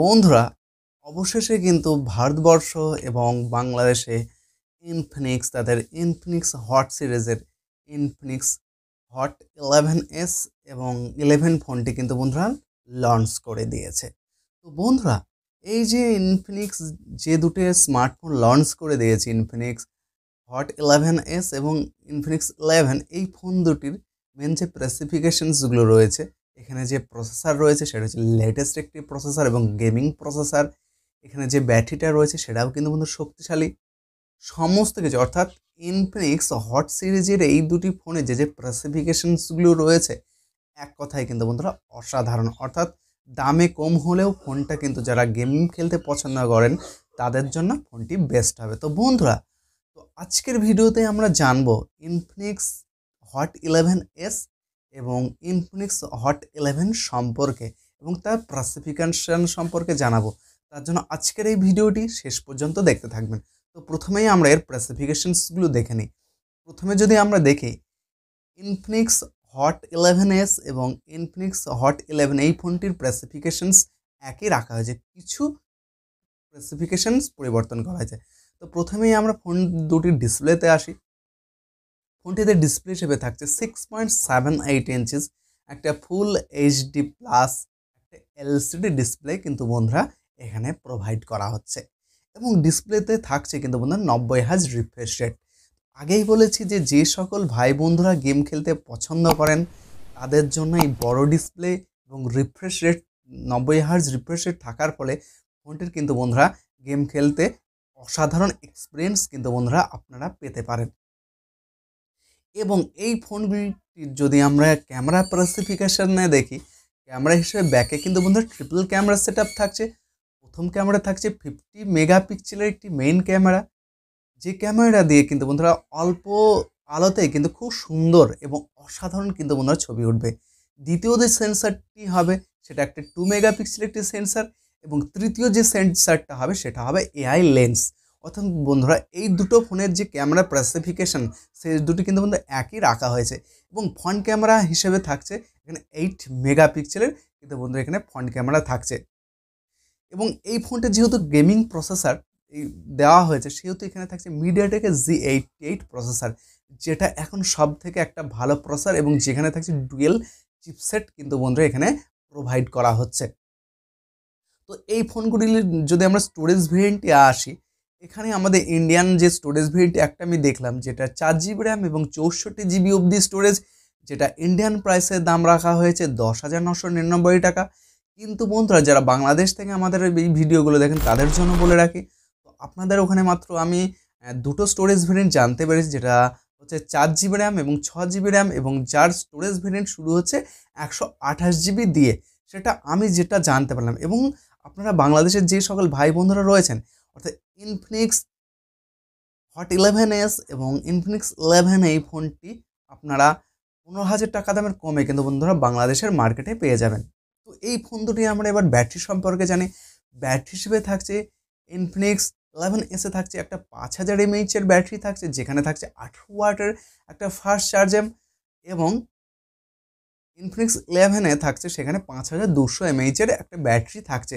বন্ধুরা অবশেষে কিন্তু ভারতবর্ষ এবং বাংলাদেশে ইনফিনিক্স তাদের ইনফিনিক্স হট সিরিজের ইনফিনিক্স হট ইলেভেন এস এবং ইলেভেন ফোনটি কিন্তু বন্ধুরা লঞ্চ করে দিয়েছে তো বন্ধুরা এই যে ইনফিনিক্স যে দুটো স্মার্টফোন লঞ্চ করে দিয়েছে ইনফিনিক্স হট ইলেভেন এস এবং ইনফিনিক্স ইলেভেন এই ফোন দুটির মেন যে স্পেসিফিকেশনসগুলো রয়েছে এখানে যে প্রসেসার রয়েছে সেটা হচ্ছে লেটেস্ট একটি প্রসেসার এবং গেমিং প্রসেসার এখানে যে ব্যাটারিটা রয়েছে সেটাও কিন্তু বন্ধু শক্তিশালী সমস্ত কিছু অর্থাৎ ইনফিনিক্স হট সিরিজের এই দুটি ফোনে যে যে স্পেসিফিকেশনসগুলো রয়েছে এক কথায় কিন্তু বন্ধুরা অসাধারণ অর্থাৎ দামে কম হলেও ফোনটা কিন্তু যারা গেম খেলতে পছন্দ করেন তাদের জন্য ফোনটি বেস্ট হবে তো বন্ধুরা তো আজকের ভিডিওতে আমরা জানবো ইনফিনিক্স হট ইলেভেন এস এবং ইনফিনিক্স হট ইলেভেন সম্পর্কে এবং তার ক্লাসিফিকেশান সম্পর্কে জানাবো তার জন্য আজকের এই ভিডিওটি শেষ পর্যন্ত দেখতে থাকবেন তো প্রথমেই আমরা এর ক্লাসিফিকেশানসগুলো দেখে নিই প্রথমে যদি আমরা দেখি ইনফিনিক্স হট ইলেভেন এস এবং ইনফিনিক্স হট ইলেভেন এই ফোনটির ক্লাসিফিকেশানস একই রাখা হয়েছে কিছু স্পেসিফিকেশানস পরিবর্তন করা হয়েছে তো প্রথমেই আমরা ফোন দুটির ডিসপ্লেতে আসি ফোনটিতে ডিসপ্লে হিসেবে থাকছে six point seven eight inches একটা ফুল এইচডি প্লাস একটা এলসিডি ডিসপ্লে কিন্তু বন্ধুরা এখানে প্রোভাইড করা হচ্ছে এবং ডিসপ্লেতে থাকছে কিন্তু বন্ধুরা নব্বই হাজ রিফ্রেশ রেট আগেই বলেছি যে যে সকল ভাই বন্ধুরা গেম খেলতে পছন্দ করেন তাদের জন্য এই বড় ডিসপ্লে এবং রিফ্রেশ রেট নব্বই হার্জ রিফ্রেশ রেট থাকার ফলে ফোনটির কিন্তু বন্ধুরা গেম খেলতে অসাধারণ এক্সপিরিয়েন্স কিন্তু বন্ধুরা আপনারা পেতে পারেন এবং এই ফোনগুলির যদি আমরা ক্যামেরা স্পেসিফিকেশানে দেখি ক্যামেরা হিসেবে ব্যাকে কিন্তু বন্ধুরা ট্রিপল ক্যামেরা সেট থাকছে প্রথম ক্যামেরা থাকছে ফিফটি মেগাপিক্সেলের একটি মেইন ক্যামেরা যে ক্যামেরা দিয়ে কিন্তু বন্ধুরা অল্প আলোতে কিন্তু খুব সুন্দর এবং অসাধারণ কিন্তু বন্ধুরা ছবি উঠবে দ্বিতীয় যে সেন্সারটি হবে সেটা একটা টু মেগাপিক্সেল একটি সেন্সার এবং তৃতীয় যে সেন্সারটা হবে সেটা হবে এআই লেন্স অর্থাৎ বন্ধুরা এই দুটো ফোনের যে ক্যামেরা স্পেসিফিকেশান সেই দুটি কিন্তু বন্ধু একই রাখা হয়েছে এবং ফ্রন্ট ক্যামেরা হিসেবে থাকছে এখানে এইট মেগাপিক্সেলের কিন্তু বন্ধু এখানে ফ্রন্ট ক্যামেরা থাকছে এবং এই ফোনটা যেহেতু গেমিং প্রসেসার দেওয়া হয়েছে সেহেতু এখানে থাকছে মিডিয়াটেকের জি এইট এইট প্রসেসার যেটা এখন সব থেকে একটা ভালো প্রসেসার এবং যেখানে থাকছে ডুয়েল চিপসেট কিন্তু বন্ধুরা এখানে প্রোভাইড করা হচ্ছে তো এই ফোনগুলির যদি আমরা স্টোরেজ ভেরিয়েন্টে আসি এখানে আমাদের ইন্ডিয়ান যে স্টোরেজ ভেরিয়েন্ট একটা আমি দেখলাম যেটা চার জিবি র্যাম এবং চৌষট্টি জিবি অবধি স্টোরেজ যেটা ইন্ডিয়ান প্রাইসের দাম রাখা হয়েছে দশ হাজার নশো নিরানব্বই টাকা কিন্তু বন্ধুরা যারা বাংলাদেশ থেকে আমাদের এই ভিডিওগুলো দেখেন তাদের জন্য বলে রাখি তো আপনাদের ওখানে মাত্র আমি দুটো স্টোরেজ ভেরিয়েন্ট জানতে পেরেছি যেটা হচ্ছে চার জিবি র্যাম এবং ছ জিবি র্যাম এবং যার স্টোরেজ ভেরিয়েন্ট শুরু হচ্ছে একশো আঠাশ জিবি দিয়ে সেটা আমি যেটা জানতে পারলাম এবং আপনারা বাংলাদেশের যে সকল ভাই বন্ধুরা রয়েছেন অর্থাৎ ইনফিনিক্স হট ইলেভেন এস এবং ইনফিনিক্স ইলেভেন এই ফোনটি আপনারা পনেরো হাজার টাকা দামের কমে কিন্তু বন্ধুরা বাংলাদেশের মার্কেটে পেয়ে যাবেন তো এই ফোন দুটি আমরা এবার ব্যাটারি সম্পর্কে জানি ব্যাটারি হিসেবে থাকছে ইনফিনিক্স ইলেভেন এসে থাকছে একটা পাঁচ হাজার এমএইচের ব্যাটারি থাকছে যেখানে থাকছে আঠেরো ওয়াটের একটা ফাস্ট চার্জেম এবং ইনফিনিক্স ইলেভেনে থাকছে সেখানে পাঁচ হাজার দুশো এমএইচের একটা ব্যাটারি থাকছে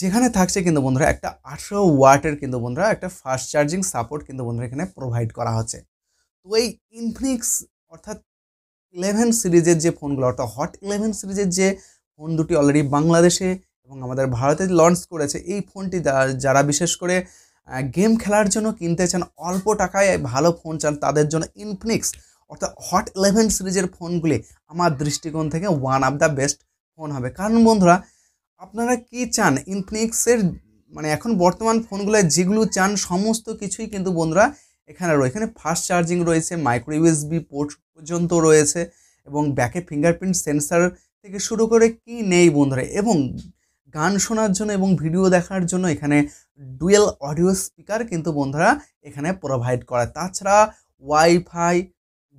যেখানে থাকছে কিন্তু বন্ধুরা একটা আঠেরো ওয়াটের কিন্তু বন্ধুরা একটা ফাস্ট চার্জিং সাপোর্ট কিন্তু বন্ধুরা এখানে প্রোভাইড করা হচ্ছে তো এই ইনফিনিক্স অর্থাৎ ইলেভেন সিরিজের যে ফোনগুলো অর্থাৎ হট ইলেভেন সিরিজের যে ফোন দুটি অলরেডি বাংলাদেশে এবং আমাদের ভারতে লঞ্চ করেছে এই ফোনটি যারা বিশেষ করে গেম খেলার জন্য কিনতে চান অল্প টাকায় ভালো ফোন চান তাদের জন্য ইনফিনিক্স অর্থাৎ হট ইলেভেন সিরিজের ফোনগুলি আমার দৃষ্টিকোণ থেকে one of the best phone হবে কারণ বন্ধুরা আপনারা কি চান ইনফিনিক্সের মানে এখন বর্তমান ফোনগুলো যেগুলো চান সমস্ত কিছুই কিন্তু বন্ধুরা এখানে রয়েছে এখানে ফাস্ট চার্জিং রয়েছে মাইক্রো ইউএসবি পোর্ট পর্যন্ত রয়েছে এবং ব্যাকে ফিঙ্গারপ্রিন্ট সেন্সার থেকে শুরু করে কি নেই বন্ধুরা এবং গান শোনার জন্য এবং ভিডিও দেখার জন্য এখানে ডুয়েল অডিও স্পিকার কিন্তু বন্ধুরা এখানে প্রোভাইড করে তাছাড়া wifi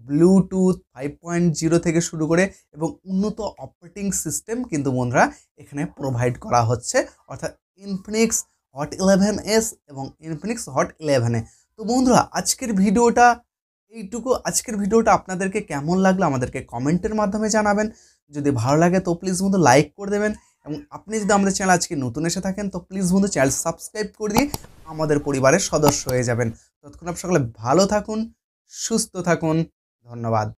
bluetooth five point zero থেকে শুরু করে এবং উন্নত অপারেটিং সিস্টেম কিন্তু বন্ধুরা এখানে প্রোভাইড করা হচ্ছে অর্থাৎ ইনফিনিক্স হট ইলেভেন এস এবং ইনফিনিক্স হট ইলেভেনে তো বন্ধুরা আজকের ভিডিওটা এইটুকু আজকের ভিডিওটা আপনাদেরকে কেমন লাগলো আমাদেরকে কমেন্টের মাধ্যমে জানাবেন যদি ভালো লাগে তো প্লিজ বন্ধু লাইক করে দেবেন এবং আপনি যদি আমাদের চ্যানেল আজকে নতুন এসে থাকেন তো প্লিজ বন্ধু চ্যানেল সাবস্ক্রাইব করে দিয়ে আমাদের পরিবারের সদস্য হয়ে যাবেন তৎক্ষণাৎ সকলে ভালো থাকুন সুস্থ থাকুন ধন্যবাদ